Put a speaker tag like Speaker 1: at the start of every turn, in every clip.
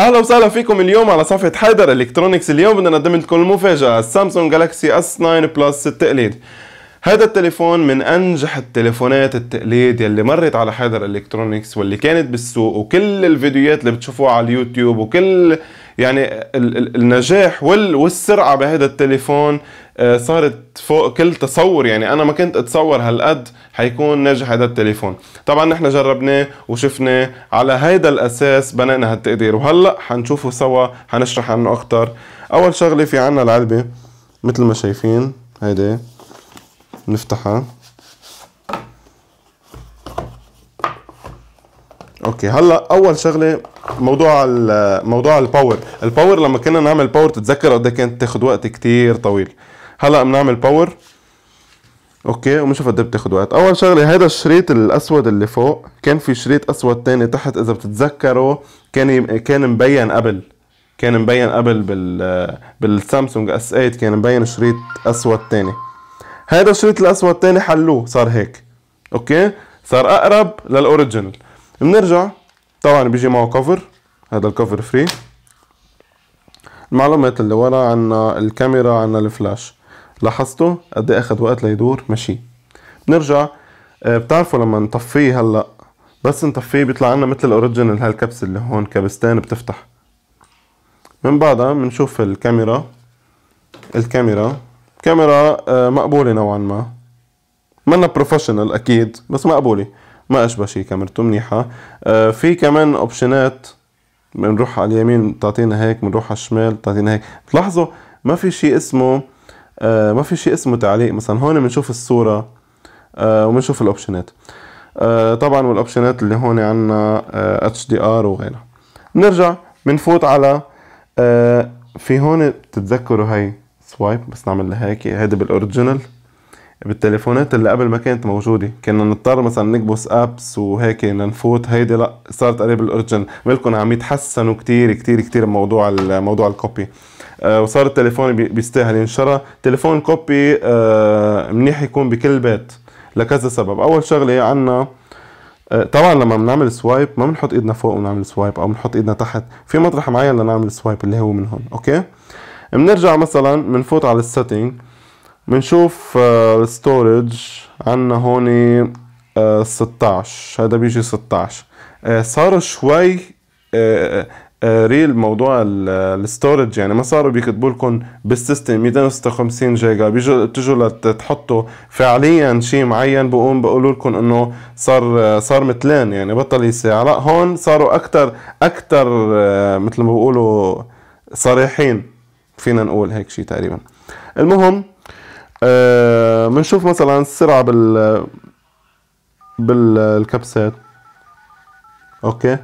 Speaker 1: اهلا وسهلا فيكم اليوم على صفحه حيدر الكترونكس اليوم بدنا نقدم لكم المفاجاه السامسونج جالاكسي اس 9 بلس التقليد هذا التليفون من انجح التليفونات التقليد يلي مرت على حيدر الكترونكس واللي كانت بالسوق وكل الفيديوهات اللي بتشوفوها على اليوتيوب وكل يعني النجاح والسرعه بهذا التليفون آه، صارت فوق كل تصور يعني انا ما كنت اتصور هالقد حيكون ناجح هذا التليفون طبعا نحن جربناه وشفناه على هيدا الاساس بنينا هالتقدير وهلا حنشوفه سوا حنشرح عنه اكثر اول شغله في عنا العلبه مثل ما شايفين هيدي نفتحها اوكي هلا اول شغله موضوع ال موضوع الباور الباور لما كنا نعمل باور تتذكر قد إيه كانت تاخد وقت كتير طويل هلا بنعمل باور اوكي ومش قد إيه بتاخد وقت اول شغله هذا الشريط الاسود اللي فوق كان في شريط اسود تاني تحت اذا بتتذكروا كان كان مبين قبل كان مبين قبل بال بالسامسونج اس 8 كان مبين شريط اسود تاني هذا الشريط الاسود تاني حلوه صار هيك اوكي صار اقرب للاوريجينال بنرجع طبعا بيجي معه كفر هذا الكفر فري المعلومات اللي ورا عنا الكاميرا عنا الفلاش لاحظتوا قد ايه اخذ وقت ليدور ماشي بنرجع آه، بتعرفوا لما نطفيه هلا بس نطفيه بيطلع لنا مثل الاوريجينال هالكبسه اللي هون كبستان بتفتح من بعدها بنشوف الكاميرا الكاميرا كاميرا آه، مقبولة نوعا ما منا بروفيشنال اكيد بس مقبولة ما اشبه شي كاميرته منيحة آه، في كمان اوبشنات بنروح على اليمين بتعطينا هيك بنروح على الشمال بتعطينا هيك بتلاحظوا ما في شيء اسمه آه ما في شيء اسمه تعليق مثلا هون بنشوف الصورة آه وبنشوف الاوبشنات آه طبعا والاوبشنات اللي هون عنا اتش دي ار وغيرها نرجع بنفوت على آه في هون بتتذكروا هي سوايب بس نعمل لها هيك هيدي بالاوريجينال بالتليفونات اللي قبل ما كانت موجوده كنا نضطر مثلا نكبس ابس وهيك نفوت هيدي لا صارت قريب الاورجن ملكن عم يتحسنوا كتير كتير كتير موضوع موضوع الكوبي آه وصار التليفون بيستاهل ينشرى تليفون كوبي آه منيح يكون بكل بيت لكذا سبب اول شغله عنا آه، طبعا لما بنعمل سوايب ما بنحط ايدنا فوق ونعمل سوايب او بنحط ايدنا تحت في مطرح معين لنعمل سوايب اللي هو من هون اوكي بنرجع مثلا بنفوت على السيتنج بنشوف الستورج عندنا هون 16 هذا بيجي 16 آه، صار شوي ريل آه، آه، موضوع الستورج يعني ما صاروا بيكتبوا لكم بالسيستم 256 جيجا بيجوا بتجوا لتحطوا فعليا شيء معين بقوم بقولوا لكم انه صار صار متلان يعني بطل يساع لا هون صاروا اكثر اكثر مثل ما بقولوا صريحين فينا نقول هيك شيء تقريبا المهم بنشوف آه، مثلا السرعة بال بالكبسات اوكي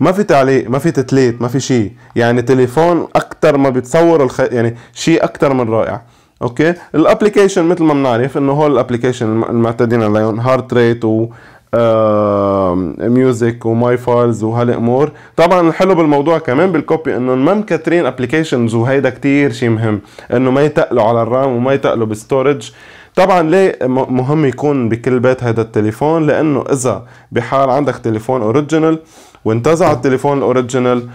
Speaker 1: ما في تعليق ما في تتليت ما في شيء يعني تليفون اكثر ما بيتصور الخ... يعني شيء اكثر من رائع اوكي الابلكيشن مثل ما بنعرف انه هول الابلكيشن المعتادين عليهم هارت ريت و آه ميوزك وماي فايلز وهالامور طبعا الحلو بالموضوع كمان بالكوبي انه ما مكترين ابلكيشنز وهيدا كتير شيء مهم انه ما يتقلوا على الرام وما يتقلوا بالستورج طبعا ليه مهم يكون بكل بيت هذا التليفون لانه اذا بحال عندك تليفون اوريجينال وانتزع التليفون الاوريجينال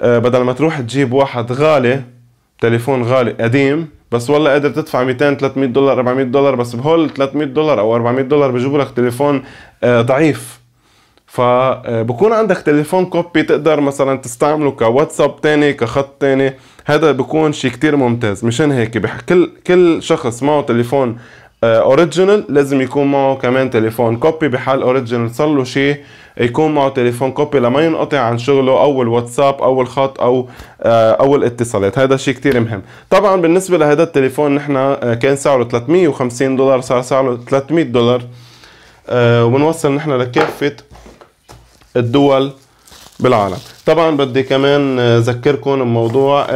Speaker 1: آه، بدل ما تروح تجيب واحد غالي تليفون غالي قديم بس والله قادر تدفع 200 300 دولار 400 دولار بس بهول 300 دولار او 400 دولار بجيبوا لك تليفون آه، ضعيف فبكون عندك تليفون كوبي تقدر مثلا تستعمله كواتساب تاني كخط تاني هذا بكون شيء كتير ممتاز مشان هيك كل كل شخص معه تليفون اوريجينال آه، لازم يكون معه كمان تليفون كوبي بحال اوريجينال صار له شيء يكون معه تليفون كوبي لما ينقطع عن شغله او الواتساب آه، او الخط او او الاتصالات هذا شيء كتير مهم طبعا بالنسبه لهذا التليفون نحن آه، كان سعره 350 دولار صار سعره 300 دولار ونوصل نحن لكافه الدول بالعالم طبعا بدي كمان اذكركم بموضوع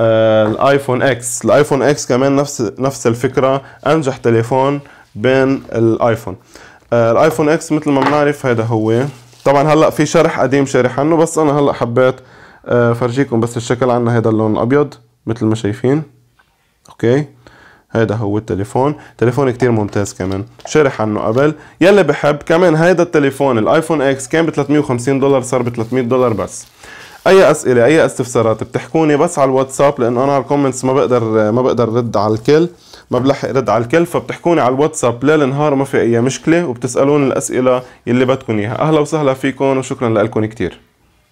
Speaker 1: آه، الايفون اكس الايفون اكس كمان نفس نفس الفكره انجح تليفون بين الايفون آه، الايفون اكس مثل ما بنعرف هذا هو طبعا هلا في شرح قديم شارح عنه بس انا هلا حبيت آه، فرجيكم بس الشكل عندنا هذا اللون الابيض مثل ما شايفين اوكي هيدا هو التليفون تليفون كتير ممتاز كمان شرح عنه قبل يلي بحب كمان هيدا التليفون الايفون اكس كان ب 350 دولار صار ب 300 دولار بس اي اسئله اي استفسارات بتحكوني بس على الواتساب لانه انا على الكومنتس ما بقدر ما بقدر رد على الكل ما بلحق رد على الكل فبتحكوني على الواتساب ليل نهار ما في اي مشكله وبتسالوني الاسئله يلي بدكم اياها اهلا وسهلا فيكم وشكرا لكم كتير